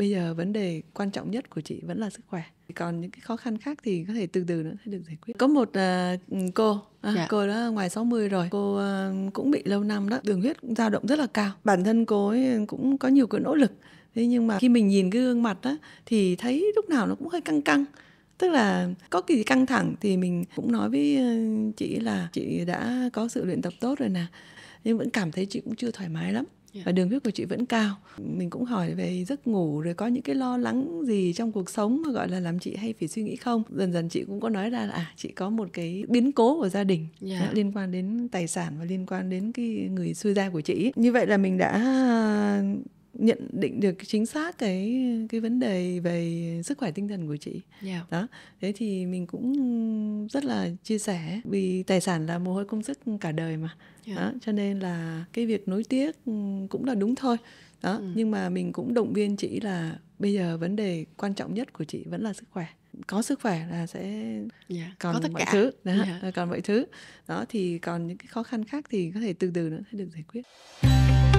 bây giờ vấn đề quan trọng nhất của chị vẫn là sức khỏe còn những cái khó khăn khác thì có thể từ từ nữa sẽ được giải quyết có một uh, cô à, dạ. cô đó ngoài 60 rồi cô uh, cũng bị lâu năm đó đường huyết dao động rất là cao bản thân cô ấy cũng có nhiều cái nỗ lực thế nhưng mà khi mình nhìn cái gương mặt đó thì thấy lúc nào nó cũng hơi căng căng tức là có cái gì căng thẳng thì mình cũng nói với à, chị là chị đã có sự luyện tập tốt rồi nè nhưng vẫn cảm thấy chị cũng chưa thoải mái lắm Dạ. và đường huyết của chị vẫn cao mình cũng hỏi về giấc ngủ rồi có những cái lo lắng gì trong cuộc sống mà gọi là làm chị hay phải suy nghĩ không dần dần chị cũng có nói ra là à chị có một cái biến cố của gia đình yeah. Dạ. liên quan đến tài sản và liên quan đến cái người xuôi gia của chị như vậy là mình đã nhận định được chính xác cái cái vấn đề về sức khỏe tinh thần của chị yeah. Dạ. đó thế thì mình cũng rất là chia sẻ vì tài sản là mồ hôi công sức cả đời mà yeah. Dạ. đó cho nên là cái việc nối tiếc cũng là đúng thôi đó ừ. nhưng mà mình cũng động viên chị là bây giờ vấn đề quan trọng nhất của chị vẫn là sức khỏe có sức khỏe là sẽ yeah, dạ, còn có tất mọi cả. thứ đó, yeah. còn mọi thứ đó thì còn những cái khó khăn khác thì có thể từ từ nữa sẽ được giải quyết